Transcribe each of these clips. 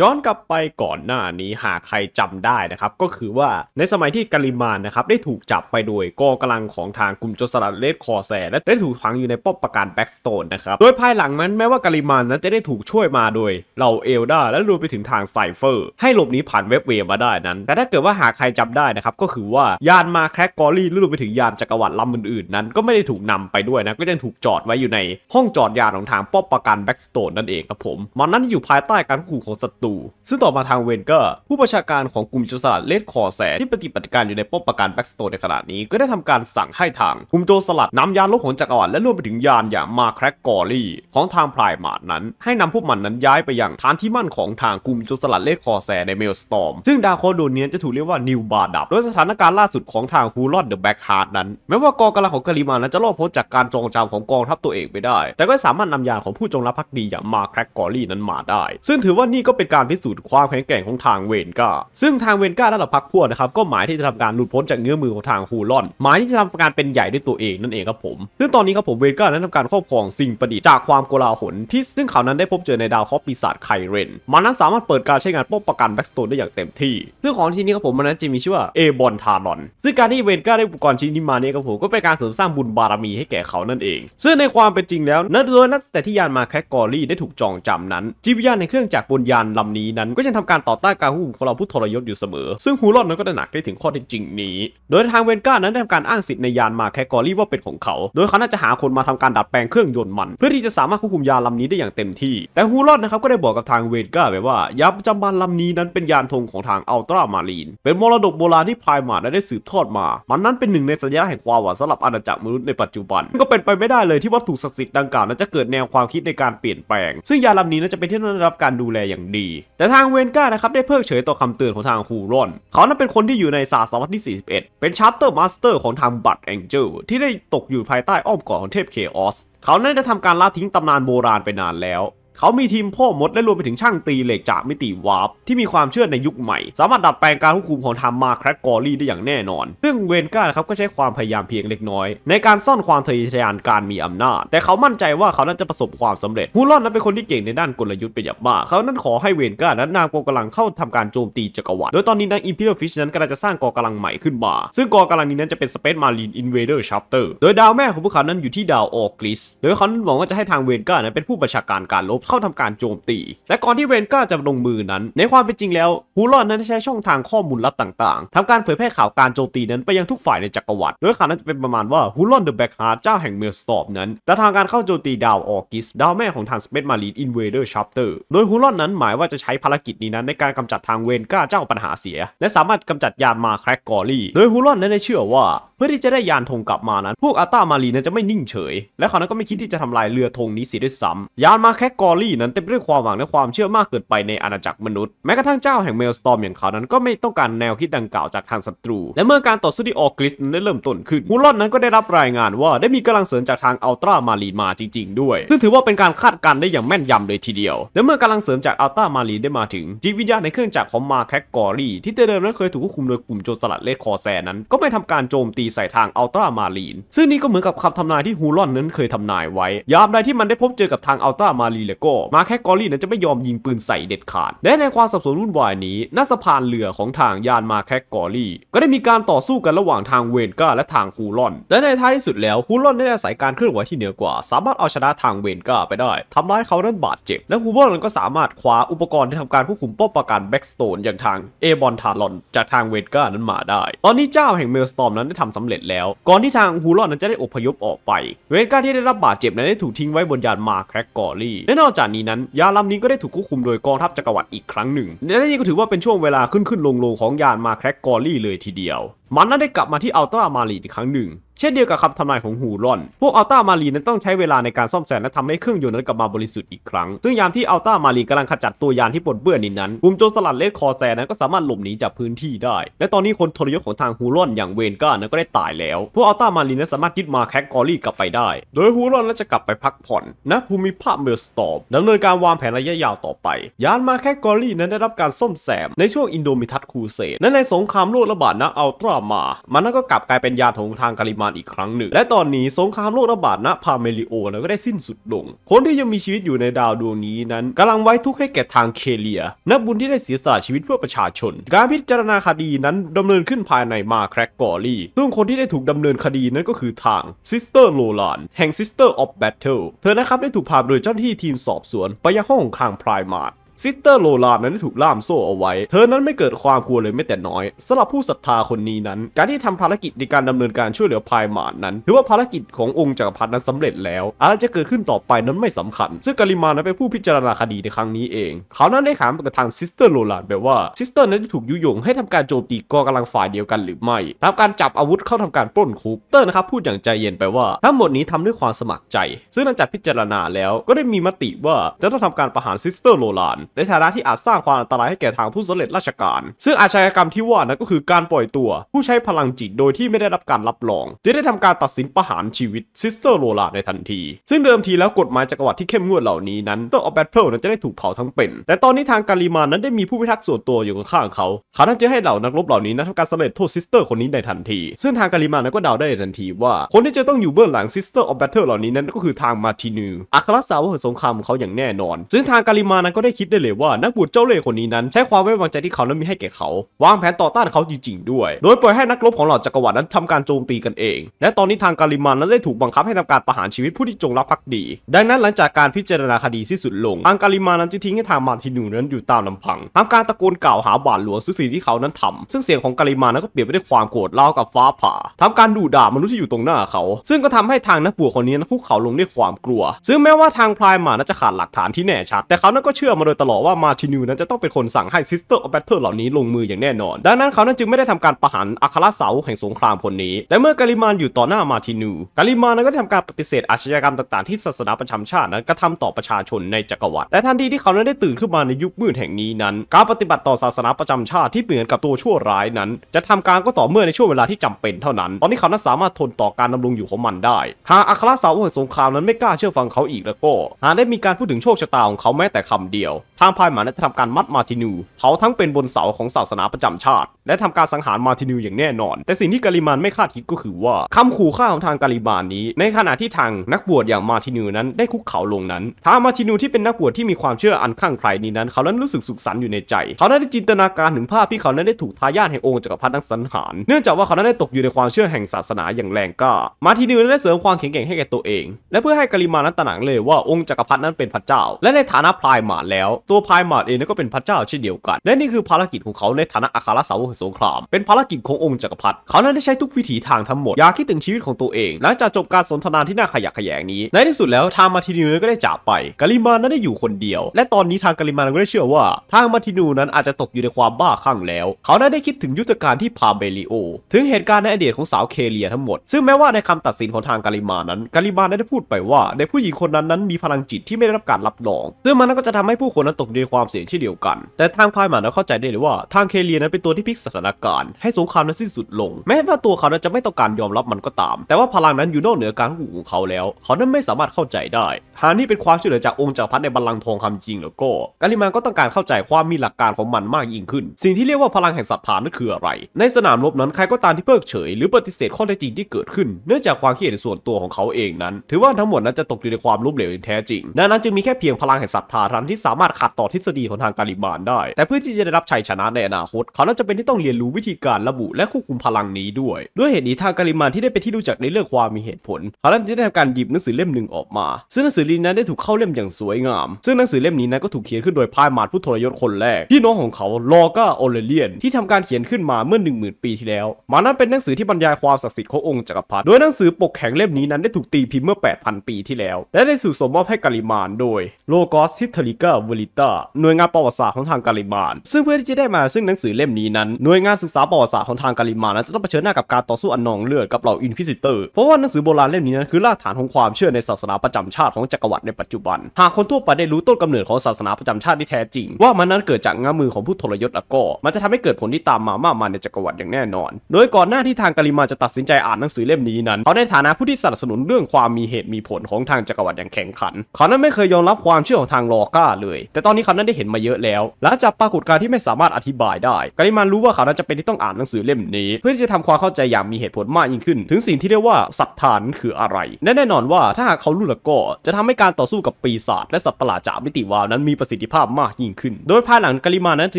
ย้อนกลับไปก่อนหน้านี้หากใครจำได้นะครับ ก็คือว่าในสมัยที่กาลิมานนะครับได้ถูกจับไปโดยกองกำลังของทางกลุ่มโจสลัดเลดคอแซและได้ถูกขังอยู่ในป้อมปราการแบ็กสโตนนะครับ โดยภายหลังนั้นแม้ว่ากาลิมานนั้นจะได้ถูกช่วยมาโดยเหล่าเอลดาและรวมไปถึงทางไซเฟอร์ ให้หลบหนีผ่านเว็บเวมาได้นั้น แต่ถ้าเกิดว่าหากใครจำได้นะครับก็คือว่ายานมาแครกกอรี่รวมไปถึงยานจักรวรรดิลำอื่นๆนั้น ก็ไม่ได้ถูกนำไปด้วยนะก็ยังถูกจอดไว้อยู่ใน ห้องจอดยานของทางป้อมปราการแบ็กสโตนนั่นเองครับผมมันนั้นอยู่ภายใต้การขู่ของศัตรููซึ่งต่อมาทางเวนเกอร์ผู้ประชาการของกลุ่มโจสลัดเลดคอแสที่ปฏิบัติการอยู่ในป้อมปราการแบ็กสโตนในขณะนี้ ก็ได้ทำการสั่งให้ทางกลุ่มโจสลัดนำยานลบของจักรวรรดิและรวมไปถึงยานอย่างมาแครกกอรี่ของทางพลายมาดนั้นให้นำพวกมันนั้นย้ายไปยังฐานที่มั่นของทางกลุ่มโจสลัดเลดคอแสในเมลสตอมซึ่งดาวคโดเนียจะถูกเรียกว่านิวบาดับโดยสถานการณ์ล่าสุดของทางฮูลอดเดอะแบ็กฮาร์ดนั้นแม้ว่ากองกำลังของกาลิมานั้นจะรอดพ้นจากการจองจำของกองทัพตัวเองไปได้ แต่ก็สามารถนำยานของผู้จงรักภักดีอย่างมาแครกกอรี่นั้นมาได้ ซึ่งถือว่านี่ก็เป็นกาการพิสูจน์ความแข็งแกร่งของทางเวนกาซึ่งทางเวนกาและเหล่าพักพวกนะครับ ก็หมายที่จะทำการหลุดพ้นจากเงื้อมือของทางฮูลอน หมายที่จะทำการเป็นใหญ่ด้วยตัวเองนั่นเองครับผม ซึ่งตอนนี้ครับผมเวนกานั้นทำการครอบครองสิ่งประดิษฐ์จากความโกลาหลที่ซึ่งเขานั้นได้พบเจอในดาวคอปีศาจไคเรน มันนั้นสามารถเปิดการใช้งานป้องประกันแบ็กสโตนได้อย่างเต็มที่ซึ่งของที่นี้ครับผมมันนั้นจะมีชื่อว่าเอบอนทารอน ซึ่งการที่เวนกาได้อุปกรณ์ชิ้นนี้มาเนี่ยครับผม ก็เป็นการเสริมสร้างบุญบารมีให้แก่เขานั่นเอง ซึ่งในความเป็นจริงแล้วนัโดยนักแต่ที่ยานมาแคกกอรี่ได้ถูกจองจำนั้นจิวิยานในเครื่องจักรบนยานลำนี้นั้นก็ยังทำการต่อต้านการควบคุมของเราผู้ทรยศอยู่เสมอ ซึ่งฮูรอนนั้นก็ได้หนักได้ถึงข้อเท็จจริงนี้ โดยทางเวนการ์นั้นได้ทำการอ้างสิทธิ์ในยานมาแคกอรี่ว่าเป็นของเขา โดยเขาน่าจะหาคนมาทำการดัดแปลงเครื่องยนต์มัน เพื่อที่จะสามารถควบคุมยานลำนี้ได้อย่างเต็มที่ แต่ฮูรอนนะครับก็ได้บอกกับทางเวนการ์ไปว่ายานประจำบานลำนี้นั้นเป็นยานธงของทางอัลตรามารีน เป็นมรดกโบราณที่พายมาได้สืบทอดมา มันนั้นเป็นหนึ่งในสัญญาแห่งความหวังสำหรับอาณาจักรมนุษย์ในปัจจุบัน ก็เป็นไปไม่ได้เลยที่วัตถุศักดิ์สิทธิ์ดังกล่าวนั้นจะเกิดแนวความคิดในการเปลี่ยนแปลง ซึ่งยานลำนี้นั้นจะเป็นที่ได้รับการดูแลอย่างดีีแต่ทางเวนก้านะครับ ได้เพิกเฉยต่อคำเตือนของทางคูรอน เขานั้นเป็นคนที่อยู่ในศาสวรัตที่ 41 เป็นชาร์เตอร์มาสเตอร์ของทางบัตแองเจิลที่ได้ตกอยู่ภายใต้อ้อมกอดของเทพเคออส เขานั้นได้ทำการละทิ้งตำนานโบราณไปนานแล้วเขามีทีมพ่อหมดและรวมไปถึงช่างตีเหล็กจากมิติวาร์ปที่มีความเชื่อในยุคใหม่ สามารถดัดแปลงการควบคุมของทามาแครกกอรี่ได้อย่างแน่นอน ซึ่งเวนก้านะครับก็ใช้ความพยายามเพียงเล็กน้อย ในการซ่อนความทะเยอทะยานการมีอำนาจ แต่เขามั่นใจว่าเขานั้นจะประสบความสำเร็จฮูลอนนั้นเป็นคนที่เก่งในด้านกลยุทธ์เป็นอย่างมากเขานั้นขอให้เวนก้านั้นนำกองกำลังเข้าทำการโจมตีจักรวรรดิโดยตอนนี้นางอิมพีเรียลฟิชนั้นกำลังจะสร้างกองกำลังใหม่ขึ้นมาซึ่งกองกำลังนี้นั้นจะเป็นสเปซมารีนอินเวเดอร์ชัปเตอร์โดยดาวแม่ของพวกเขานั้นอยู่ที่ดาวออกริสโดยเขาหวังว่าจะให้ทางเวนก้านั้นเป็นผู้บัญชาการการลบเข้าทำการโจมตี และก่อนที่เวนก้าจะลงมือนั้น ในความเป็นจริงแล้ว ฮูลอนนั้นใช้ช่องทางข้อมูลลับต่างๆ ทำการเผยแพร่ข่าวการโจมตีนั้นไปยังทุกฝ่ายในจักรวรรดิ โดยข่าวนั้นจะเป็นประมาณว่า ฮูลอนเดอะแบ็กฮาร์ดเจ้าแห่งเมลสตอบนั้น แต่ทางการเข้าโจมตีดาวออกิส ดาวแม่ของทางสเปซมารีนอินเวเดอร์ชัปเตอร์ โดยฮูลอน นั้นหมายว่าจะใช้ภารกิจนี้นั้นในการกำจัดทางเวนก้าเจ้าปัญหาเสีย และสามารถกำจัดยานมาแครกกอรี่ โดยฮูลอนนั้นได้เชื่อว่าพื่อที่จะได้ยานธงกลับมานั้น พวกอาตามารีนั้นจะไม่นิ่งเฉย และเขานั้นก็ไม่คิดที่จะทำลายเรือธงนี้เสียด้วยซ้ำ ยานมาแคกอรี่นั้นเต็มไปด้วยความหวังและความเชื่อมากเกินไปในอาณาจักรมนุษย์ แม้กระทั่งเจ้าแห่งเมลสตอมอย่างเขานั้นก็ไม่ต้องการแนวคิดดังกล่าวจากทางศัตรู และเมื่อการต่อสู้ที่ออกริสันได้เริ่มต้นขึ้นมูลอนนั้นก็ได้รับรายงานว่าได้มีกำลังเสริมจากทางอัลตรามารีมาจริงๆ ด้วย ซึ่งถือว่าเป็นการคาดการณ์ได้อย่างแม่นยำเลยทีเดียว และเมื่อกำลังเสริมจากอัลตรามารีได้มาถึงจิตวิญญาณในเครื่องจักรของมาแคกอรี่ที่แต่เดิมนั้นเคยถูกควบคุมโดยกลุ่มโจรสลัดเลดคอแซนั้นก็ไม่ทำการโจมตีใส่ทางอัลตรามารีน ซึ่งนี่ก็เหมือนกับคำทำนายที่ฮูลอนนั้นเคยทำนายไว้ ยามใดที่มันได้พบเจอกับทางอัลตรามารีแล้วก็มาแค่กอรี่นั้นจะไม่ยอมยิงปืนใส่เด็ดขาด และในความสับสนวุ่นวายนี้น้กสะพานเรือของทางยานมาแคกกอรี่ก็ได้มีการต่อสู้กันระหว่างทางเวนกาและทางฮูลอน และในท้ายที่สุดแล้วฮูลอนได้อาศัยการเคลื่อนไหวที่เหนือกว่า สามารถเอาชนะทางเวนกาไปได้ทำร้ายเขานั้นบาดเจ็บ และฮูลอนก็สามารถคว้าอุปกรณ์ที่ทำการควบคุมป้อมปราการแบ็กสโตน อย่างทางเอบอนทารอนจากทางเวนกานั้นมาได้ ตอนนี้เจ้าแห่งเมลสตอมนั้นได้ทำสสำเร็จแล้ว ก่อนที่ทางฮูลอนนั้นจะได้อพยพออกไปเวก้าที่ได้รับบาดเจ็บนั้นได้ถูกทิ้งไว้บนยานมาแครกกอรี่ และนอกจากนี้นั้นยานลำนี้ก็ได้ถูกควบคุมโดยกองทัพจักรวรรดิอีกครั้งหนึ่ง และนี่ก็ถือว่าเป็นช่วงเวลาขึ้นขึ้นลงลงของยานมาแครกกอรี่เลยทีเดียวมันนั้นได้กลับมาที่อัลตรามารีอีกครั้งหนึ่ง เช่นเดียวกับคำทำนายของฮูรอน พวกอัลตรามารีนั้นต้องใช้เวลาในการซ่อมแซมและทำให้เครื่องยนต์นั้นกลับมาบริสุทธิ์อีกครั้ง ซึ่งยามที่อัลตรามารีกำลังขจัดตัวยานที่ปนเปื้อนนี้นั้น กลุ่มโจรสลัดเลดคอแซนั้นก็สามารถหลบหนีจากพื้นที่ได้ และตอนนี้คนทรยศของทางฮูรอนอย่างเวนก้านั้นก็ได้ตายแล้ว พวกอัลตรามารีนั้นสามารถยึดมาแคคกอรี่กลับไปได้ โดยฮูรอนนั้นจะกลับไปพักผ่อนณภูมิภาคเมลสตอมดำเนินการวางแผนระยะยาวต่อไป ยานมาแคคกอรี่นั้นได้รับการซ่อมแซมในช่วงอินโดมิทัสคูเซดและในสงครามโลกระบาดณอัลตราามมามันนั่นก็กลับกลายเป็นยาทงทางกาลิมานอีกครั้งหนึ่ง และตอนนี้สงครามโลกระบาดณพาเมลิโอนะก็ได้สิ้นสุดลง คนที่ยังมีชีวิตอยู่ในดาวดวงนี้นั้น กำลังไว้ทุกข์ให้แก่ทางเคเลีย นักบุญที่ได้เสียสละชีวิตเพื่อประชาชน การพิจารณาคดีนั้นดำเนินขึ้นภายในมาแครกกอรี่ ซึ่งคนที่ได้ถูกดำเนินคดีนั้นก็คือทางซิสเตอร์โลลันแห่งซิสเตอร์ออฟแบทเทิล เธอนะครับได้ถูกพาโดยเจ้าหน้าที่ทีมสอบสวนไปยังห้องของคลังพรมาร์ซิสเตอร์โลลามนั้นได้ถูกล่ามโซ่เอาไว้ เธอนั้นไม่เกิดความกลัวเลยแม้แต่น้อยสำหรับผู้ศรัทธาคนนี้นั้น การที่ทำภารกิจในการดำเนินการช่วยเหลือพายมานนั้นถือว่าภารกิจขององค์จักรพรรดินั้นสำเร็จแล้ว อะไรจะเกิดขึ้นต่อไปนั้นไม่สำคัญ ซึ่งกาลิมานั้นเป็นผู้พิจารณาคดีในครั้งนี้เอง เขานั้นได้ถามกับทางซิสเตอร์โลลามบปว่าซิสเตอร์นั้นได้ถูกยุยงให้ทำการโจมตีกองกำลังฝ่ายเดียวกันหรือไม่ทำการจับอาวุธเข้าทำการปล้นคุปเตอร์นะครับพูดอย่างใจเย็นไปว่า ทั้งหมดนี้ทำด้วยความสมัครใจ ซึ่งหลังจากพิจารณาแล้วก็ได้มีมติว่าจะต้องทำการประหารซิสเตอร์โลลานในฐานะที่อาจสร้างความอันตรายให้แก่ทางผู้สำเร็จราชการ ซึ่งอาชญากรรมที่ว่านั้นก็คือการปล่อยตัวผู้ใช้พลังจิตโดยที่ไม่ได้รับการรับรอง จะได้ทำการตัดสินประหารชีวิตซิสเตอร์โรลาในทันที ซึ่งเดิมทีแล้วกฎหมายจักรวรรดิที่เข้มงวดเหล่านี้นั้นตัวออฟแบทเทิลนั้นจะได้ถูกเผาทั้งเป็น แต่ตอนนี้ทางการีมานั้นได้มีผู้พิทักษ์ส่วนตัวอยู่ข้างเขา เขาทั้นจะให้เหล่านักรบเหล่านี้นั้นทำการสำเร็จโทษซิสเตอร์คนนี้ในทันที ซึ่งทางการีมานั้นก็เดาได้ในทันทีว่า คนที่จะต้องอยู่เบื้องหลังซิสเตอร์ออฟแบทเทิลเหล่านี้นั้นก็คือทางมาตินูอัครสาวกสงครามของเขาอย่างแน่นอน ซึ่งทางการีมานั้นก็ได้คิดดเลยว่านักบวชเจ้าเล่ห์คนนี้นั้น ใช้ความไว้วางใจที่เขานั้นมีให้แก่เขา วางแผนต่อต้านเขาจริงๆด้วยโดยปล่อยให้นักรบของเหล่าจักรวรรดินั้นทำการโจมตีกันเอง และตอนนี้ทางการิมานนั้นได้ถูกบังคับให้ทำการประหารชีวิตผู้ที่จงรักภักดี ดังนั้นหลังจากการพิจารณาคดีสิ้นสุดลงทางการิมานนั้นจะทิ้งให้ทางมาทินูนั้นอยู่ตามลำพังทำการตะโกนกล่าวหาบาทหลวงซึ่งสิ่งที่เขานั้นทำ ซึ่งเสียงของการิมานนั้นก็เปลี่ยนไปด้วยความโกรธเล่ากับฟ้าผ่า ทำการดุด่ามนุษย์ที่อยู่ตรงหน้าเขา ซึ่งก็ทำให้ทางนักบวชคนนี้นั้นคุกเข่าลงด้วยความกลัวซึ่งแม้ว่าทางพลายมานั้นจะขาดหลักฐานที่แน่ชัดแต่เขานั้นก็เชื่อมาโดยตลอดว่ามาชินูนั้นจะต้องเป็นคนสั่งให้ซิสเตอร์ออฟแบทเทิ์เหล่านี้ลงมืออย่างแน่นอน ดังนั้นเขานั้นจึงไม่ได้ทำการประหารอัคราเสาแห่งสงครามคนนี้ แต่เมื่อกาลิมานอยู่ต่อหน้ามาชินู กาลิมานนั้นก็ทำการปฏิเสธอาชญากรรมต่างๆที่ศาสนาประชาชาตินั้นกระทาต่อประชาชนในจักรวรรดิและทันทีที่เขานั้นได้ตื่นขึ้นมาในยุคมืดแห่งนี้นั้น การปฏิบัติต่อศาสนาประจำชาติที่เหมือนกับตัวชั่วร้ายนั้น จะทำการก็ต่อเมื่อในช่วงเวลาที่จำเป็นเท่านั้นตอนนี้เขานั้นสามารถทนต่อการดารงอยู่ของมันได้ หากอัครสา่งสงครามนั้นไม่กล้าเชื่อฟังเขาอีกแล้วก็หากได้มีการพูดถึงโชคชะตาของเขาแม้แต่คำเดียวทางพายหมาได้ทำการมัดมาตินูเผาทั้งเป็นบนเสาของศาสนาประจำชาติ และทำการสังหารมาตินูอย่างแน่นอน แต่สิ่งที่กาลิมานไม่คาดคิดก็คือว่าคำขู่ฆ่าของทางกาลิมานนี้ ในขณะที่ทางนักบวชอย่างมาตินูนั้นได้คุกเข่าลงนั้นทางมาตินูที่เป็นนักบวชที่มีความเชื่ออันข้างใครนี้นั้น เขานั้นรู้สึกสุขสันต์อยู่ในใจ เขานั้นได้จินตนาการถึงภาพที่เขานั้นได้ถูกทายาทแห่งองค์จักรพรรดินัสังหารเนื่องจากว่าเขานั้นได้ตกอยู่ในความเชื่อแห่งศาสนาอย่างแรงกล้ามาตินูนั้นได้เสริมความแข็งแกร่งให้แก่ตัวเอง และเพื่อให้กาลิมานนั้นตระหนักเลยว่าองค์จักรพรรดินั้นเป็นพระเจ้า และในฐานะพายหมาแล้วตัวพายมาดเองก็เป็นพระเจ้าเช่นเดียวกัน และนี่คือภารกิจของเขาในฐานะอาคาราสาวกงสงคราม เป็นภารกิจขององค์จักรพรรดิ เขานั้นได้ใช้ทุกวิถีทางทั้งหมด อยากคิดถึงชีวิตของตัวเอง หลังจากจบการสนทนาที่น่าขยะแขยงนี้ ในที่สุดแล้วทางมาทินูก็ได้จากไป กาลิมานนั้นได้อยู่คนเดียว และตอนนี้ทางกาลิมานก็ได้เชื่อว่า ทางมาทินูนั้นอาจจะตกอยู่ในความบ้าคลั่งแล้ว เขานั้นได้คิดถึงยุทธการที่พาเบลิโอ ถึงเหตุการณ์ในอดีตของสาวเคเลียทั้งหมด ซึ่งแม้ว่าในคำตัดสินของทางกาลิมานั้นกาลิมาได้พูดไปว่า ในผู้หญิงคนนั้นนั้นมีพลังจิตที่ไม่ได้รับการรับรองซึ่งมันก็จะทำให้ผู้คนนั้นตกในความเสี่ยงเช่นเดียวกัน แต่ทางพายหมานั้เข้าใจได้เลยว่าทางเคเลียนั้นเป็นตัวที่พลิกสถานการณ์ให้สงครามนั้นสิ้นสุดลง แม้ว่าตัวเขานั้นจะไม่ต้องการยอมรับมันก็ตาม แต่ว่าพลังนั้นอยู่นอกเหนือการควบคุมของเขาแล้ว เขานั้นไม่สามารถเข้าใจได้ หากนี่เป็นความช่วยเหลือจากองค์จักรพรรดิในบัลลังก์ทองคำจริงหรือก็กาลิมานก็ต้องการเข้าใจความมีหลักการของมันมากยิ่งขึ้น สิ่งที่เรียกว่าพลังแห่งศรัทธานั่นคืออะไร ในสนามรบนั้นใครก็ตามที่เพิกเฉย หรือปฏิเสธข้อเท็จจริงที่เกิดขึ้น เนื่องจากความคิดเห็นส่วนตัวของเขาเองนั้น ถือว่าทั้งหมดนั้นจะตกอยู่ในความล้มเหลวแท้จริงดังนั้นจึงมีแค่เพียงพลังแห่งศรัทธาทันที่สามารถขัดต่อทฤษฎีของทางกาลิบานได้ แต่เพื่อที่จะได้รับชัยชนะในอนาคต เขาน่าจะเป็นที่ต้องเรียนรู้วิธีการระบุและควบคุมพลังนี้ด้วย ด้วยเหตุนี้ทางกาลิบานที่ได้ไปที่รู้จักในเรื่องความมีเหตุผลเขาน่งจะได้ทำการหยิบหนังสือเล่มหนึ่งออกมา ซึ่งหนังสือเล่มนั้นได้ถูกเข้าเล่มอย่างสวยงาม ซึ่งหนังสือเล่มนี้นั้นก็ถูกเขียนขึ้นโดยพายมาดผู้ทรยศคนแรกพี่น้องของเขาลอกาโอเลเลียน ที่ทำการเขียนขึ้นมาเมื่อ1 0,000ปีที่แล้ว มานั้นเป็นหนังสือที่บรรยายความศักดิ์สิทธิ์ขององค์จักรพรรดิโดยหนังสือปกแข็งเล่มนี้นั้นได้ถูกตีพิมพ์เมื่อ 8,000ปีที่แล้ว และได้สู่สมมอบให้กาลิมานโดยโลกอสทิทริกาเวลิตร์หน่วยงานประวัติศาสตร์ของทางการิมาน ซึ่งเพื่อที่จะได้มาซึ่งหนังสือเล่มนี้นั้น หน่วยงานศึกษาประวัติศาสตร์ของทางการิมานนั้นจะต้องเผชิญหน้ากับการต่อสู้อันนองเลือดกับเหล่าอินควิซิเตอร์ เพราะว่าหนังสือโบราณเล่มนี้นั้นคือรากฐานของความเชื่อในศาสนาประจำชาติของจักรวรรดิในปัจจุบัน หากคนทั่วไปได้รู้ต้นกำเนิดของศาสนาประจำชาติที่แท้จริง ว่ามันนั้นเกิดจากง้ามือของผู้ทรยศแล้วก็มันจะทำให้เกิดผลที่ตามมามากมายในจักรวรรดิอย่างแน่นอน โดยก่อนหน้าที่ทางการิมานจะตัดสินใจอ่านหนังสือเล่มนี้นั้นเขาในฐานะผู้ที่สนับสนุนเรื่องความมีเหตุมีผลของทางจักรวรรดิอย่างแข็งขันเขานั้นไม่เคยยอมรับความเชื่อของทางลอก้าเลยแต่แต่ตอนนี้เขานั้นได้เห็นมาเยอะแล้วหลังจากปรากฏการณ์ที่ไม่สามารถอธิบายได้กาลิมานรู้ว่าเขานั้นจะเป็นที่ต้องอ่านหนังสือเล่มนี้ เพื่อที่จะทำความเข้าใจอย่างมีเหตุผลมากยิ่งขึ้น ถึงสิ่งที่เรียกว่าสัตถานคืออะไรแน่นอนว่าถ้าหากเขารู้แล้วก็ จะทำให้การต่อสู้กับปีศาจและสัตว์ประหลาดจากมิติวาวนั้นมีประสิทธิภาพมากยิ่งขึ้น โดยภายหลังกาลิมานนั้นจึ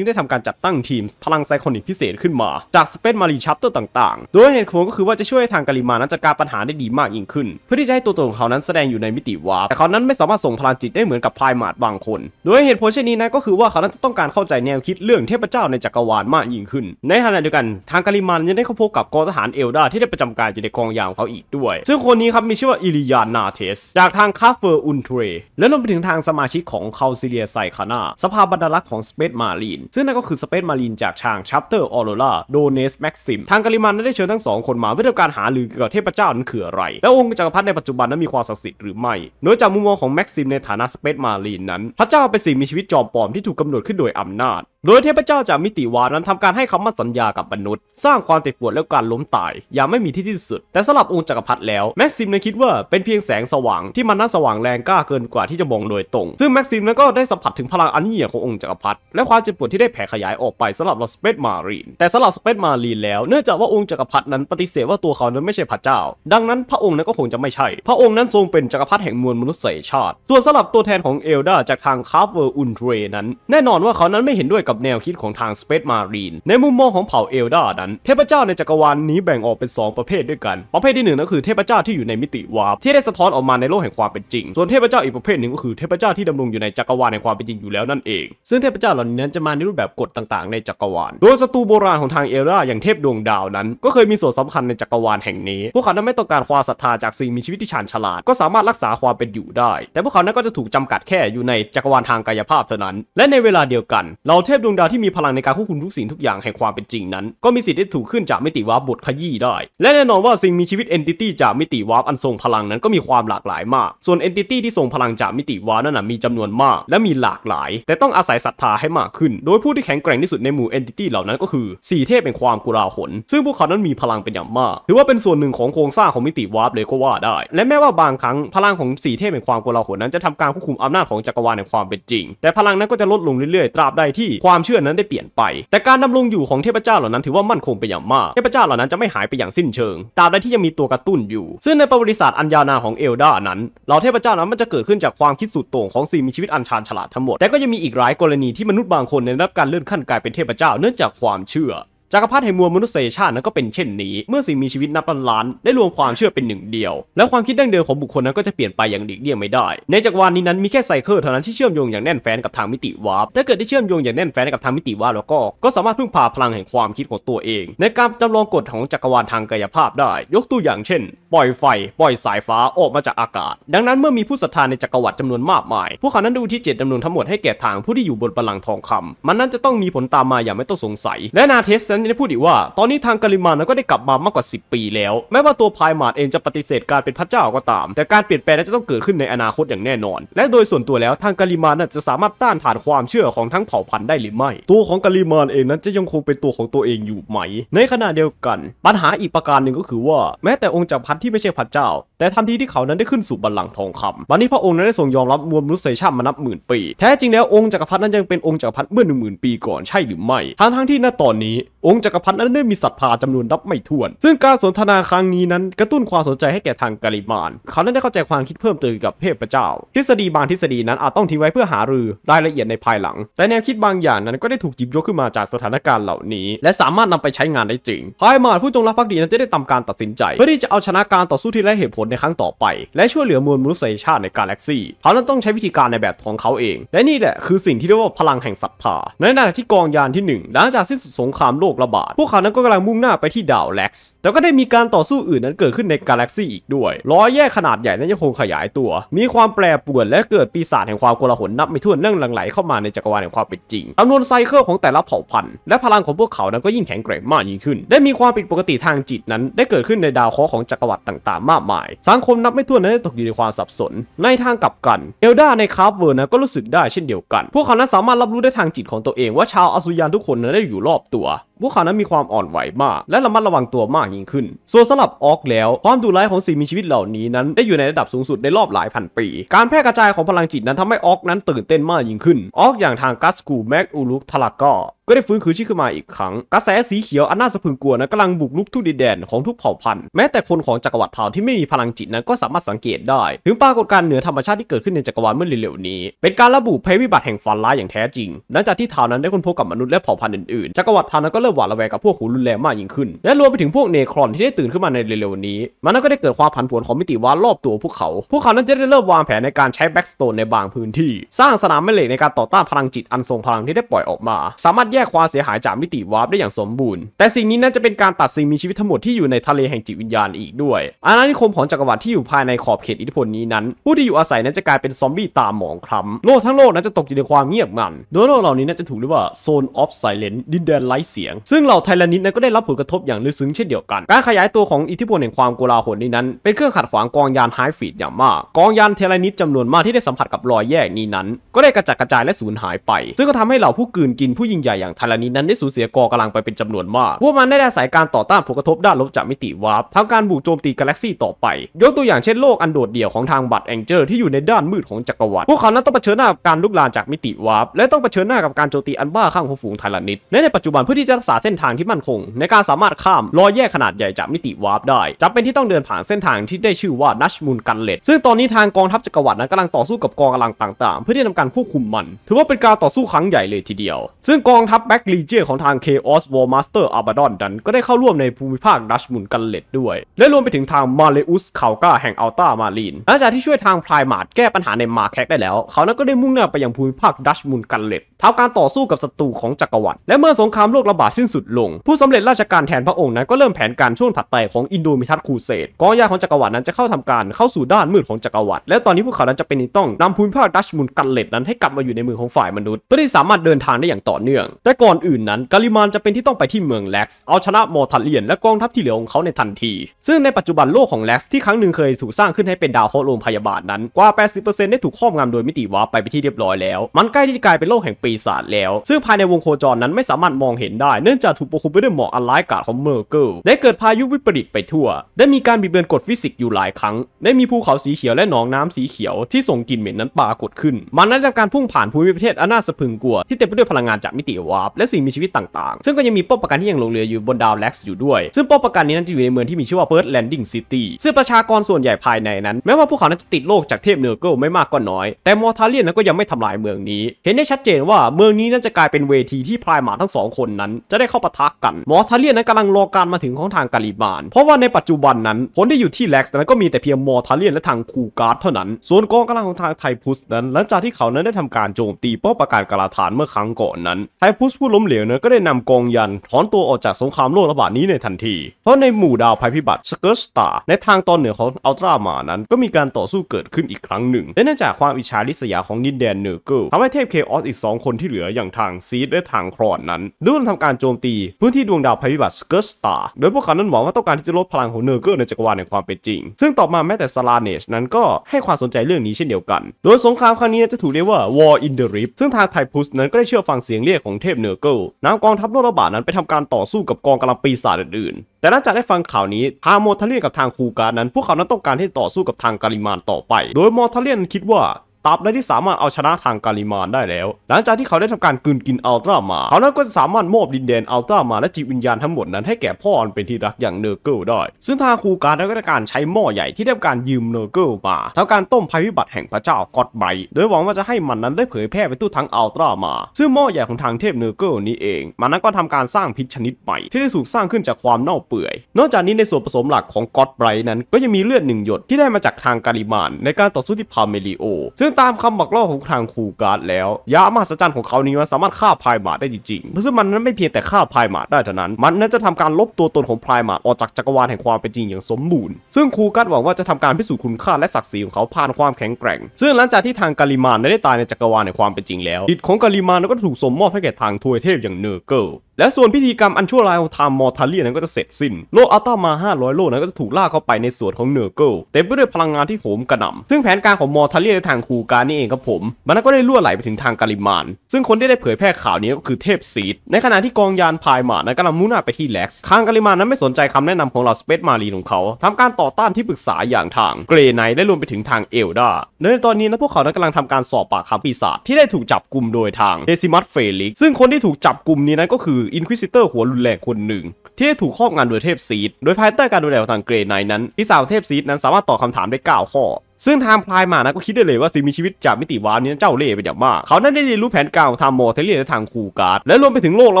งได้ทำการจัดตั้งทีมพลังไซคอนิกพิเศษขึ้นมา จากสเปซมารีชัพเตอร์ต่าง ๆ โดยเหตุผลก็คือว่าจะช่วยทางกาลิมานั้นจัดการปัญหาได้ดีมากยิ่งขึ้น เพื่อที่จะให้ตัวตนของเขานั้นแสดงอยู่ในมิติวาวแต่เขานั้นไม่สามารถส่งพลังจิตได้เหมือนกับพายมาดบางคนโดยเหหตุผลเช่นนี้นะก็คือว่าเขาต้องการเข้าใจแนวคิดเรื่องเทพเจ้าในจักรวาลมากยิ่งขึ้น ในขณะเดียวกันทางการิมันยังได้เข้าพบกับกองทหารเอลดาที่ได้ประจำการอยู่ในกองยามเขาอีกด้วย ซึ่งคนนี้ครับมีชื่อว่าอิริยานาเทสจากทางคาเฟอร์อุนเทรและรวมไปถึงทางสมาชิกของคาซิเลียไซคานาสภาบรรลักษ์ของสเปซมารีนซึ่งนั่นก็คือสเปซมารีนจากทางชัปเตอร์ออโรราโดเนสแม็กซิมทางการิมันได้เชิญทั้งสองคนมาเพื่อทำการหาลือเกี่ยวกับเทพเจ้านั้นคืออะไรและองค์จักรพรรดิในปัจจุบันนั้นมีความศักดิ์สิทธิ์หรือไม่โดยจากมุมมองของแม็กซิมในฐานะสเปซมารีนนั้นพระเจ้าเป็นสิ่งมีชีวิตจอมปลอมที่ถูกกำหนดขึ้นโดยอำนาจ โดยเทพเจ้าจากมิติวานั้นทำการให้คำมั่นสัญญากับมนุษย์ สร้างความเจ็บปวดและการล้มตายอย่างไม่มีที่สิ้นสุด แต่สำหรับองค์จักรพรรดิแล้ว แม็กซิมนั้นคิดว่าเป็นเพียงแสงสว่าง ที่มันนั้นสว่างแรงกล้าเกินกว่าที่จะมองโดยตรง ซึ่งแม็กซิมนั้นก็ได้สัมผัสถึงพลังอันยิ่งใหญ่ขององค์จักรพรรดิและความเจ็บปวดที่ได้แผ่ขยายออกไปสำหรับสเปซมารีน แต่สำหรับสเปซมารีนแล้วเนื่องจากว่าองค์จักรพรรดินั้นปฏิเสธว่าตัวเขานั้นไม่ใช่พระเจ้า ดังนั้นพระองค์นั้นก็คงจะไม่ใช่ พระองค์นั้นทรงเป็นจักรพรรดิแห่งมวลมนุษยชาติ ส่วนสำหรับตัวแทนของเอลดาจากทางคาร์เวอร์อุนเรนั้นแน่นอนว่าเขานั้นไม่เห็นด้วยกับแนวคิดของทางสเปซมารีนในมุมมองของเผ่าเอลดานั้น เทพเจ้าในจักรวาลนนี้แบ่งออกเป็น 2 ประเภทด้วยกันประเภทที่1นึ่งก็คือเทพเจ้าที่อยู่ในมิติวาร์ปที่ได้สะท้อนออกมาในโลกแห่งความเป็นจริง ส่วนเทพเจ้าอีกประเภทหนึ่งก็คือเทพเจ้าที่ดำรงอยู่ในจักรวาลแห่งความเป็นจริงอยู่แล้วนั่นเอง ซึ่งเทพเจ้าเหล่านี้นั้นจะมาในรูปแบบกฎต่างๆในจักรวาลโดยศัตรูโบราณของทางเอลดาอย่างเทพดวงดาวนั้น ก็เคยมีส่วนสำคัญในจักรวาลแห่งนี้พวกเขาไม่ต้องการความศรัทธาจากสิ่งมีชีวิตที่ฉลาดก็สามารถรักษาความเป็นอยู่ได้ แต่พวกเขานั้นก็จะถูกจำกัดแค่อยู่ในจักรวาลทางกายายภาพเท่านั้น และในเวลาเดียวกัน เราเทพดวงดาวที่มีพลังในการควบคุมทุกสิ่งทุกอย่างแห่งความเป็นจริง นั้น ก็มีสิทธิ์ได้ถูกขึ้นจากมิติวาร์ปบทขยี้ได้ และแน่นอนว่าสิ่งมีชีวิตเอนติตี้จากมิติวาร์ปอันทรงพลังนั้นก็มีความหลากหลาย มาก ส่วนเอนติตี้ที่ทรงพลังจากมิติวาร์ปนั้นมีจำนวนมากและมีหลากหลาย แต่ต้องอาศัยศรัทธาให้มากขึ้น โดยผู้ที่แข็งแกร่งที่สุดในหมู่เอนติตี้เหล่านั้นก็คือสี่เทพเป็นความกุราหนซึ่งพวกเขานั้นมีพลังเป็นอย่างมากถือว่าเป็นส่วนหนึ่งของโครงสร้างของมิติวาร์ปเลยก็ว่าได้ และแม้ว่าบางครั้งพลังของ่เทพแห่งความกุราหนนั้น จะทำการควบคุมอำนาจของจักรวาลในความเป็นจริงแต่พลังนั้นก็จะลดลงเรื่อยๆตราบใดที่ความเชื่อนั้นได้เปลี่ยนไปแต่การดำรงอยู่ของเทพเจ้าเหล่านั้น ถือว่ามั่นคงเป็นอย่างมากเทพเจ้าเหล่านั้นจะไม่หายไปอย่างสิ้นเชิงตราบใดที่ยังมีตัวกระตุ้นอยู่ ซึ่งในประวัติศาสตร์อันยาวนานของเอลดานั้นเหล่าเทพเจ้านั้นมันจะเกิดขึ้นจากความคิดสุดโต่งของสิ่งมีชีวิตอันชาญฉลาดทั้งหมด แต่ก็ยังมีอีกหลายกรณีที่มนุษย์บางคนได้รับการเลื่อนขั้นกลายเป็นเทพเจ้าเนื่องจากความเชื่อจักรพรรดิแห่งมวลมนุษยชาตินั้นก็เป็นเช่นนี้เมื่อสิ่งมีชีวิตนับล้านได้รวมความเชื่อเป็นหนึ่งเดียวและความคิดดั้งเดิมของบุคคลนั้นก็จะเปลี่ยนไปอย่างหลีกเลี่ยงไม่ได้ในจักรวาลนี้นั้นมีแค่ไซเคิลเท่านั้นที่เชื่อมโยงอย่างแน่นแฟ้นกับทางมิติวาร์ปถ้าเกิดได้เชื่อมโยงอย่างแน่นแฟ้นกับทางมิติวาร์ปแล้วก็ก็สามารถพึ่งพาพลังแห่งความคิดของตัวเอง ในการจำลองกฎของจักรวาลทางกายภาพได้ ยกตัวอย่างเช่น ปล่อยไฟปล่อยสายฟ้าออกมาจากอากาศ ดังนั้นเมื่อมีผู้ศรัทธาในจักรวรรดิจำนวนมากมาย พวกเขานั้นดูที่เจตจำนวนทั้งหมดให้แก่ทางผู้ที่อยู่บนบัลลังก์ทองคำมันนั้นจะต้องมีผลตามมาอย่างไม่ต้องสงสัยและนาเทสนั้นน้นยังได้พูดอีกว่าตอนนี้ทางกาลิมานั้นก็ได้กลับมามากกว่า 10 ปีแล้ว แม้ว่าตัวพายมาดเองจะปฏิเสธการเป็นพระเจ้าก็ตาม แต่การเปลี่ยนแปลงนั้นจะต้องเกิดขึ้นในอนาคตอย่างแน่นอน และโดยส่วนตัวแล้วทางกาลิมานั้นจะสามารถต้านทานความเชื่อของทั้งเผ่าพันธุ์ได้หรือไม่ตัวของกาลิมานเองนั้นจะยังคงเป็นตัวของตัวเองอยู่ไหม ในขณะเดียวกัน ปัญหาอีกประการหนึ่งก็คือ ว่าแม้แต่องค์จักรพรรดิที่ไม่ใช่พระเจ้า แต่ทันทีที่เขานั้นได้ขึ้นสู่บัลลังก์ทองคำวันนี้พระองค์นั้นได้ทรงยอมรับมวลมนุษยชาติมานับหมื่นปีแท้จริงแล้วองค์จักรพรรดินั้นยังเป็นองค์จักรพรรดิเมื่อหนึ่งหมื่นปีก่อนใช่หรือไม่ทั้งทั้งที่ณตอนนี้องค์จักรพรรดินั้นได้มีศรัทธาจำนวนนับไม่ถ้วน ซึ่งการสนทนาครั้งนี้นั้นกระตุ้นความสนใจให้แก่ทางกาลิมาน เขาได้เข้าใจความคิดเพิ่มเติมกับเทพเจ้า ทฤษฎีบางทฤษฎีนั้นอาจต้องทิ้งไว้เพื่อหารือรายละเอียดในภายหลัง แต่แนวคิดบางอย่างนั้นก็ได้ถูกจิบยกขึ้นมาจากสถานการณ์เหล่านี้ และสามารถนำไปใช้งานได้จริงภายมาผู้จงรักภักดีนั้นจะได้ทำการตัดสินใจเพื่อที่จะเอาชนะการต่อสู้ที่ไร้เหตุผลในครั้งต่อไป และช่วยเหลือมวลมนุษยชาติในกาแล็กซี่เขานต้องใช้วิธีการในแบบของเขาเอง และนี่แหละคือสิ่งที่เรียกว่าพลังแห่งศรัทธาในนาที่กองยานที่1หลังจากสิ้นสุดสงครามโลกระบาดพวกเขานั้นก็กำลังมุ่งหน้าไปที่ดาวเล็กซ์แต่ก็ได้มีการต่อสู้อื่นนั้นเกิดขึ้นในกาแล็กซี่อีกด้วยล้อแยกขนาดใหญ่นั้นยังคงขยายตัว มีความแปรปรวนและเกิดปีศาจแห่งความโกลาหลนับไม่ถ้วนนั่งหลั่งไหลเข้ามาในจักรวาลแห่งความเป็นจริงจำนวนไซเคิลของแต่ละเผ่าพันธุ์และพลังของพวกเขานั้นก็ยิ่งแข็งแกร่งมากยิ่งขึ้น ได้มีความผิดปกติทางจิตนั้น ได้เกิดขึ้นในดาวเคราะห์ของจักรวรรดิต่างๆ มากมาย สังคมนับไม่ถ้วนนั้นได้ตกอยู่ในความสับสน ในทางกลับกัน เอลดาในคาร์เวอร์นนก็รู้สึกได้เช่นเดียวกันพวกเขานั้นสามารถรับรู้ได้ทางจิตของตัวเอง ว่าชาวอสุยานทุกคนนั้นได้อยู่รอบตัวพวกเขานั้นมีความอ่อนไหวมาก และระมัดระวังตัวมากยิ่งขึ้น ส่วนสำหรับออกแล้วความดุร้ายของสิ่งมีชีวิตเหล่านี้ นั้นได้อยู่ในระดับสูงสุดในรอบหลายพันปี การแพร่กระจายของพลังจิตนั้นทำให้ออกนั้นตื่นเต้นมากยิ่งขึ้น ออกอย่างทางกัสกูแม็กอูลุกทลากอก็ได้ฟื้นคืนชีพขึ้นมาอีกครั้ง กระแสสีเขียวอันน่าสะพึงกลัวนะกำลังบุกลุกทุกดินแดนของทุกเผ่าพันธุ์แม้แต่คนของจักรวรรดิเทาที่ไม่มีพลังจิตนั้นก็สามารถสังเกตได้ ถึงปรากฏการณ์เหนือธรรมชาติที่เกิดขึ้นในจักรวรรดิเมื่อเร็วๆนี้ เป็นการระบุภัยวิบัติแห่งฟันร้ายอย่างแท้จริงหลังจากที่เทานั้นได้ค้นพบกับมนุษย์และเผ่าพันธุ์อื่นๆจักรวรรดิเทานั้นก็เริ่มหวาดระแวงกับพวกหูรุนแรงมากยิ่งขึ้นและรวมไปถึงพวกเนครอนที่ได้ตื่นขึ้นมาในเร็วๆนี้ มันก็ได้เกิดความผันผวนของมิติวารอบตัวพวกเขา พวกเขานั้นจะได้เริ่มวางแผนในการใช้แบ็กสโตนในบางพื้นที่ สร้างสนามแม่เหล็กในการต่อต้านพลังจิตอันทรงพลังที่ได้ปล่อยออกมาสามารถแกความเสียหายจากมิติวาร์ปได้อย่างสมบูรณ์ แต่สิ่งนี้น่าจะเป็นการตัดสิ่งมีชีวิตทั้งหมดที่อยู่ในทะเลแห่งจิตวิญญาณอีกด้วย อาณานิคมของจักรวรรดิที่อยู่ภายในขอบเขตอิทธิพลนี้นั้นผู้ที่อยู่อาศัยนั้นจะกลายเป็นซอมบี้ตาหมองคล้ำ โลกทั้งโลกนั้นจะตกอยู่ในความเงียบงัน โดยโลกเหล่านี้นั้นจะถูกเรียกว่าโซนออฟไซเลนดินแดนไร้เสียง ซึ่งเหล่าไทลานิตนั้นก็ได้รับผลกระทบอย่างลึกซึ้งเช่นเดียวกัน การขยายตัวของอิทธิพลแห่งความโกลาหลนี้นั้นเป็นเครื่องขัดขวางกองยานไฮฟีดอย่างมาก กองยานเทลานิตจำนวนมากที่ได้สัมผัสกับรอยแยกนี้นั้น ก็ได้กระจัดกระจายและสูญหายไป ซึ่งก็ทำให้เหล่าผู้กืนกินผู้ยิ่งใหญ่อย่างางทารานีนั้นได้สูญเสียกองกำลังไปเป็นจำนวนมาก พวกมันได้อาศัยการต่อต้านผลกระทบด้านลบจากมิติวาร์ปทำการบุกโจมตีกาแล็กซี่ต่อไป ยกตัวอย่างเช่นโลกอันโดดเดี่ยวของทางบัตแองเจอร์ที่อยู่ในด้านมืดของจักรวรรดิ พวกเขานั้นต้องเผชิญหน้ากับการลุกลามจากมิติวาร์ป และต้องเผชิญหน้ากับการโจมตีอันบ้าข้างของฝูงทารานิดในปัจจุบันเพื่อที่จะรักษาเส้นทางที่มั่นคง ในการสามารถข้ามรอยแยกขนาดใหญ่จากมิติวาร์ปได้จำเป็นที่ต้องเดินผ่านเส้นทางที่ได้ชื่อว่านัชมูลกันเลตซึ่งตอนนี้ทางกองทัพจักรวรรดินั้นกำลังต่อสู้กับกองกำลังต่างๆ เพื่อที่จะทำการควบคุมมัน ถือว่าเป็นการต่อสู้ครั้งใหญ่เลยทีเดียว ซึ่งกองทัพแบ็กลีเจียของทาง Chaos War Master Abaddon นั้นก็ได้เข้าร่วมในภูมิภาคดัชมุนกันเลตด้วย และรวมไปถึงทางมาเลอุสคาวกาแห่งอัลตามาลีนหลังจากที่ช่วยทางพลายมาดแก้ปัญหาในมาแคกได้แล้วเขานั้นก็ได้มุ่งหน้าไปยังภูมิภาคดัชมุนกันเลตท้าวการต่อสู้กับศัตรูของจักรวรรดิ และเมื่อสงครามโลกระบาดสิ้นสุดลง ผู้สำเร็จราชการแทนพระองค์นั้นก็เริ่มแผนการช่วงถัดไปของอินโดมิทัสคูเซตกองยาของจักรวรรดินั้นจะเข้าทำการเข้าสู่ด้านมืดของจักรวรรดิ และตอนนี้พวกเขานั้นจะเป็นต้องนำภูมิภาคดัชมุนกันเลดนั้นให้กลับมาอยู่ในมือของฝ่ายมนุษย์ เพื่อที่สามารถเดินทางได้อย่างต่อเนื่อง แต่ก่อนอื่นนั้นกาลิมานจะเป็นที่ต้องไปที่เมืองแล็กซ์เอาชนะมอร์ทัลเลียนและกองทัพที่เหลือของเขาในทันที ซึ่งในปัจจุบันโลกของแล็กซ์ที่ครั้งหนึ่งเคยถูกสร้างขึ้นให้เป็นดาวโคโลมพยาบานั้นกว่า 80%ได้ถูกครอบงำโดยมิติวาไปไปที่เรียบร้อยแล้ว มันใกล้ที่จะกลายเป็นโลกแห่งปีศาจแล้วซึ่งภายในวงโคจรนั้นไม่สามารถมองเห็นได้เนื่องจากถูกปกคลุมไปด้วยหมอกอันร้ายกาจของเมอร์เกิลได้เกิดพายุวิปริตไปทั่วได้มีการบิดเบือนกฎฟิสิกส์อยู่หลายครั้งได้มีภูเขาสีเขียวและหนองน้ำสีเขียวที่ส่งกลิ่นเหม็นนั้นปรากฏขึ้นมันนั้นจาการพุ่งผ่านภูมิประเทศอันน่าสะพึงกลัวที่เต็มไปด้วยพลังงานจากมิติวาร์ปและสิ่งมีชีวิตต่างๆซึ่งก็ยังมีป้อมปราการที่ยังลงเรืออยู่บนดาวเล็กซ์อยู่ด้วยซึ่งป้อมปราการนี้นั้นจะอยู่ในเมืองที่มีชื่อว่าเพิร์ดแลนดิ้งซิตี้ซึ่งประชากรส่วนใหญ่ภายในนั้นแม้ว่าพวกเขานั้นจะติดโลกจากเทพเนอร์เกิลไม่มากก็น้อย แต่มอร์ทาเลียนนั้นก็ยังไม่ทำลายเมืองนี้ เห็นได้ชัดเจนว่าเมืองนี้น่าจะกลายเป็นเวทีที่พลายหมาทั้งสองคนนั้นจะได้เข้าปะทะกกันมอสทาเลียนนั้นกำลังรอการมาถึงของทางกาลิบานเพราะว่าในปัจจุบันนั้นคนที่อยู่ที่แล็กซ์นั้นก็มีแต่เพียงมอสทาเลียนและทางคูการ์ดเท่านั้น ส่วนกองกำลังของทางไทพุสนั้นหลังจากที่เขานั้นได้ทำการโจมตีป้อประกาศกาลาฐานเมื่อครั้งก่อนนั้นไทพุสผู้ล้มเหลวนั้นก็ได้นำกองยันถอนตัวออกจากสงครามโลกระบาดนี้ในทันทีเพราะในหมู่ดาวภัยพิบัติสเกิร์สตาในทางตอนเหนือของอัลตรามานั้น ก็มีการต่อสู้เกิดขึ้นอีกครั้งหนึ่งและเนื่องจากความอิจฉาริษยาของดินแดนเนอร์เกิลทำให้เทพเคออสอีก2คคนที่เหลืออย่างทางซีดและทางครอนนั้นด้วยทำการโจมตีพื้นที่ดวงดาวภัยพิบัติสเกิร์สตาร์โดยพวกเขานั้นหวังว่าต้องการที่จะลดพลังของเนอร์เกอร์ในจักรวาลในความเป็นจริง ซึ่งต่อมาแม้แต่ซาลาเนชนั้นก็ให้ความสนใจเรื่องนี้เช่นเดียวกัน โดยสงครามครั้งนี้จะถูกเรียกว่า War in the Rift ซึ่งทางไทพุสนั้นก็ได้เชื่อฟังเสียงเรียกของเทพเนอร์เกอร์นำกองทัพโลกระบาดนั้นไปทำการต่อสู้กับกองกำลังปีศาจอื่นแต่หลังจากได้ฟังข่าวนี้ทางมอทเลียนกับทางคูการนั้นพวกเขานั้นต้องการที่ต่อสู้กับทางกาลิมานต่อไป โดยมอทเลียนคิดว่าตับใดที่สามารถเอาชนะทางการิมานได้แล้ว หลังจากที่เขาได้ทำการกืนกินอัลตร้ามา เขานั้นก็สามารถมอบดินแดนอัลตร้ามาและจิตวิญญาณทั้งหมดนั้นให้แก่พ่ออันเป็นที่รักอย่างเนอร์เกิลได้ ซึ่งทางคูการได้ทำการใช้หม้อใหญ่ที่ได้การยืมเนอร์เกิลมาทำการต้มภัยพิบัติแห่งพระเจ้ากอดไบโดยหวังว่าจะให้มันนั้นได้เผยแพร่ไปทั่วทั้งอัลตร้ามา ซึ่งหม้อใหญ่ของทางเทพเนอร์เกิลนี้เองมันนั้นก็ทำการสร้างพิษชนิดใหม่ที่ได้ถูกสร้างขึ้นจากความเน่าเปื่อย นอกจากนี้ในส่วนผสมหลักของกอดไบนั้นก็ยังมีเลือดหนึ่งหยดที่ได้มาจากทางการิมานในการต่อสู้ที่พาเมลิโอซึ่งตามคำบอกเล่าของทางครูการ์ดแล้วยามหัศจรรย์ของเขานี้มันสามารถฆ่าพายมาได้จริงๆซึ่งมันนั้นไม่เพียงแต่ฆ่าพายมาได้เท่านั้น มันนั้นจะทำการลบตัวตนของพายมาออกจากจักรวาลแห่งความเป็นจริงอย่างสมบูรณ์ ซึ่งครูการ์ดหวังว่าจะทำการพิสูจน์คุณค่าและศักดิ์ศรีของเขาผ่านความแข็งแกร่ง ซึ่งหลังจากที่ทางกาลิมานได้ตายในจักรวาลแห่งความเป็นจริงแล้วอิตของกาลิมานก็ถูกสมมอบให้แก่ทางทวยเทพอย่างเนอร์เกิลและส่วนพิธีกรรมอันชั่วร้ายของทามมอร์ทาเลีย นั้นก็จะเสร็จสิ้น โลกอัลตามา 500 โลกนั้นก็จะถูกล่าเข้าไปในส่วนของเนอร์เกิลเต็มไปด้วยพลังงานที่โหมกระหน่ำซึ่งแผนการของมอร์ทาเลียในทางคูการนี่เองครับผม มันก็ได้ล่วไหลไปถึงทางกาลิมาน ซึ่งคนที่ได้เผยแพร่ข่าวนี้ก็คือเทพซีดในขณะที่กองยานพายมานั้นกำลังมุ่งหน้าไปที่แล็กซ์ทางกาลิมานนั้นไม่สนใจคำแนะนำของเราสเปซมารีของเขา ทำการต่อต้านที่ปรึกษาอย่างทางเกรไนได้รวมไปถึงทางเอลดาในตอนนี้นะพวกเขานั้นกำลังทำการสอบปากคำปีศาจที่ได้ถูกจับกลุ่มโดยทางเดซิมัสเฟลิกซึ่งคนที่ถูกจับกลุ่มนี้นั้นก็คืออินควิซิเตอร์หัวรุนแรงคนหนึ่ง ที่ได้ถูกครอบงำโดยเทพซีด โดยภายใต้การดูแลของทางเกรนายนั้นที่สาวเทพซีดนั้นสามารถตอบคำถามได้ 9 ข้อซึ่งทางพลายมานะก็คิดได้เลยว่าสิ่งมีชีวิตจากมิติวานนี้เจ้าเล่ห์เป็นอย่างมาก เขานั้นได้เรียนรู้แผนการของทางโม เทเลียและทางคูการ์ดและรวมไปถึงโรคร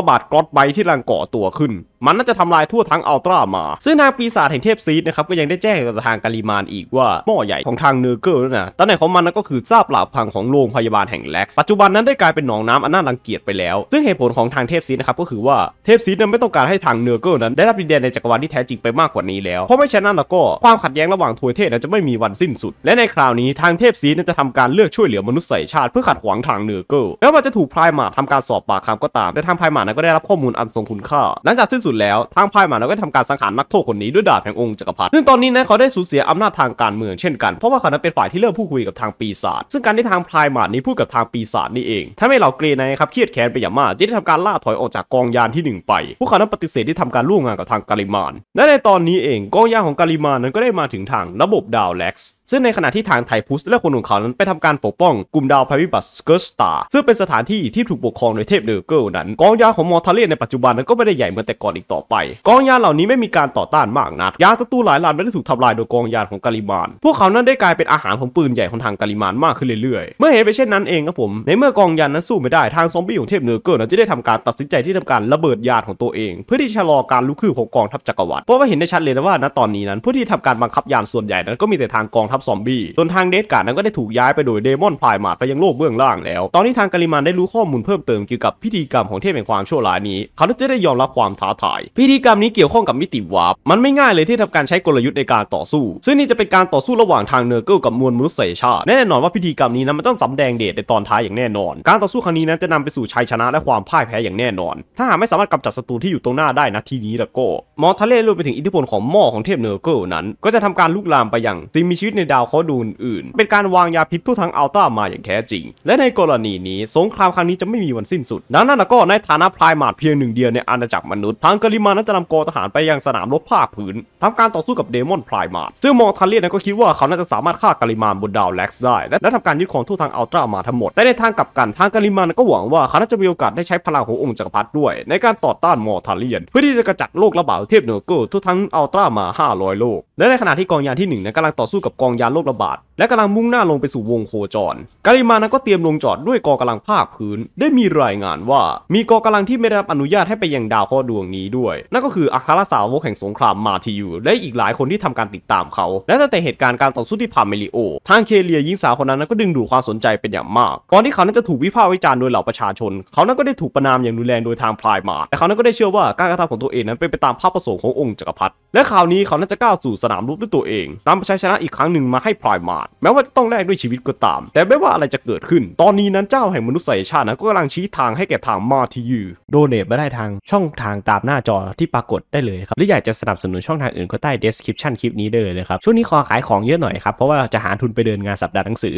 ะบาดกรอตไบที่รังก่อตัวขึ้น มันน่าจะทำลายทั่วทั้งอัลตรามา ซึ่งทางปีศาจแห่งเทพซีดนะครับก็ยังได้แจ้งกับทางกาลิมานอีกว่า หม้อใหญ่ของทางเนอร์เกิลนันนะตำแหน่งของมันนั้นก็คือซาบหลับพังของโรงพยาบาลแห่งแล็กปัจจุบันนั้นได้กลายเป็นหนองน้ำอันน่ารังเกียจไปแล้ว ซึ่งเหตุผลของทางเทพซีดนะครับก็คือว่าเทพซีดนั้นไม่ต้องการให้ทางเนอร์เกิลนั้น ได้รับดินแดนในจักรวาลที่แท้จริงไปมากกว่านี้แล้วเพราะไม่ช่นั้นแล้วก็ความขัดแย้งระหว่างทวยเทพนั้นจะไม่มีวันสิ้นสุดและในคราวนี้ทางเทพสีนั้นจะทำการเลือกช่วยเหลือมนุษยชาติ เพื่อขัดขวางทางเนอร์เกลแล้วมันจะถูกพายหมาทำการสอบปากคำก็ตามแต่ทางพายหมานั้นก็ได้รับข้อมูลอันทรงคุณค่าหลังจากสิ้นสุดแล้วทางพายหมานั้นก็ทำการสังหารนักโทษคนนี้ด้วยดาบแห่งองค์จักรพรรดิซึ่งตอนนี้นะเขาได้สูญเสียอำนาจทางการเมืองเช่นกันเพราะว่าเขานั้นเป็นฝ่ายที่เริ่มพูดคุยกับทางปีศาจซึ่งการที่ทางพายหมานี้พูดกับทางปีศาจนี่เองท้าให้เหล่าเกรนนะครับเครียดแค้นไปอย่างมากจึงได้ทำการล่าถอยออกจากกองยานที่1ไปพวกเขานั้นปฏิเสธที่ทำการร่วมงานกับทางกาลิมานและในตอนนี้เองกองยานของกาลิมานนั้นก็ได้มาถึงทางระบบดาวเล็กซ์ซึ่งในขขณะที่ทางไทพุสและคนของเขานั้นไปทำการปกป้องกลุ่มดาวพายิบัสเกิร์สตาซึ่งเป็นสถานที่ที่ถูกปกครองโดยเทพเดอร์เกิลนั้น กองยาของมอร์ทาเลียในปัจจุบันนั้นก็ไม่ได้ใหญ่เหมือนแต่ก่อนอีกต่อไป กองยาเหล่านี้ไม่มีการต่อต้านมากนักยาศัตรูหลายลานได้ถูกทำลายโดยกองยาของกาลิมานพวกเขานั้นได้กลายเป็นอาหารของปืนใหญ่ของทางกาลิมานมากขึ้นเรื่อยๆ เมื่อเห็นไปเช่นนั้นเองครับผม ในเมื่อกองยานนั้นสู้ไม่ได้ทางซอมบี้ของเทพเนอร์เกิลนั้นจะได้ทำการตัดสินใจที่ทำการระเบิดยานของตัวเอง เพื่อที่ชะลอการลุกึ้นของกองทัพจักรวรรดิเพราะว่าเห็นได้ชัดเลยนะว่าณตอนนี้นั้น ผู้ที่ทำการบังคับยานส่วนใหญ่นั้นก็มีแต่ทางกองทัพซอมบบี้ส่วนทางเดสการ์ดนั้นก็ได้ถูกย้ายไปโดยเดมอนพายมาดไปยังโลกเบื้องล่างแล้ว ตอนนี้ทางกาลิมันได้รู้ข้อมูลเพิ่มเติมเกี่ยวกับพิธีกรรมของเทพแห่งความชั่วร้ายนี้ เขาจะได้ยอมรับความท้าทาย พิธีกรรมนี้เกี่ยวข้องกับมิติวาร์ป มันไม่ง่ายเลยที่ทำการใช้กลยุทธ์ในการต่อสู้ ซึ่งนี่จะเป็นการต่อสู้ระหว่างทางเนอร์เกิลกับมวลมนุษยชาติแน่นอนว่าพิธีกรรมนี้นั้นมันต้องสำแดงเดชในตอนท้ายอย่างแน่นอน การต่อสู้ครั้งนี้นั้นจะนำไปสู่ชัยชนะและความพ่ายแพ้อย่างแน่นอน ถ้าหากไม่สามารถกำจัดศัตรูที่อยู่ตรงหน้าได้นะทีนี้แล้วก็มอทะเลรวมไปถึงอิทธิพลของหม้อของเทพเนอร์เกิลนั้นก็จะทำการลุกลามไปยังสิ่งมีชีวิตในดาวเเาดูอื่น เป็นการวางยาพิษทุกทางอัลต้ามาอย่างแท้จริง และในกรณีนี้สงครามครั้งนี้จะไม่มีวันสิ้นสุด นั้นนั่นก็ในฐานะพลายมาดเพียงหนึ่งเดียวในอาณาจักรมนุษย์ ทางกาิมานั้นจะนำกองทหารไปยังสนามรบภาคพื้น ทำการต่อสู้กับเดมอนพลายมาดซึ่งมองทันเลียนก็คิดว่าเขาน่าจะสามารถฆ่ากาิมานบนดาวแล็กซ์ได้ และทำการยึดของทุกทางอัลตร้ามาทั้งหมดแต่ในทางกลับกันทางกาิมานก็หวังว่าเขาน่าจะมีโอกาสได้ใช้พลังขององค์จักรพรรดิด้วย ในการต่อต้านมอทันเลียน เพื่อที่จะกระจัดโรคระบาดเทพเนอรเกอรทุกทั้งอัลตร้ามา 500 โลก และในขณะที่กองยานที่1นั้นกำลังต่อสู้กับกองยานโลกระบาดและกำลังมุ่งหน้าลงไปสู่วงโคจร กาลิมานั้นก็เตรียมลงจอดด้วยกอกำาลังภาคพื้น ได้มีรายงานว่า มีกอกำาลังที่ไม่ได้รับอนุญาตให้ไปยังดาวข้อดวงนี้ด้วย นั่นก็คือ อัครสาวกแห่งสงครามมาทิยูและอีกหลายคนที่ทำการติดตามเขา และตั้งแต่เหตุการณ์การต่อสู้ที่พาเมลิโอ ทางเคเลียหญิงสาวคนนั้นก็ดึงดูดความสนใจเป็นอย่างมากก่อนที่เขานั้นจะถูกวิพากษ์วิจารณ์โดยเหล่าประชาชน เขานั้นก็ได้ถูกประนามอย่างรุนแรงโดยทางพลายมา แต่เขานั้นก็ได้เชื่อว่าการกระทำของตัวเองนั้นเป็นไปตามภาพประสงค์ขององค์จักรพรรดิและคราวนี้เขานั้นจะก้าวสู่สนามรบด้วยตัวเองนำชัยชนะอีกครั้งหนึ่งมาให้พรายมาดแม้ว่าจะต้องแลกด้วยชีวิตก็ตาม แต่ไม่ว่าอะไรจะเกิดขึ้น ตอนนี้นั้นเจ้าแห่งมนุษยชาตินะก็กำลังชี้ทางให้แก่ทางมาทียูโดเนทมาได้ทางช่องทางตามหน้าจอที่ปรากฏได้เลยครับ หรืออยากจะสนับสนุนช่องทางอื่นก็ใต้เดสคริปชันคลิปนี้ได้เลยครับ ช่วงนี้ขอขายของเยอะหน่อยครับ เพราะว่าจะหาทุนไปเดินงานสัปดาห์หนังสือ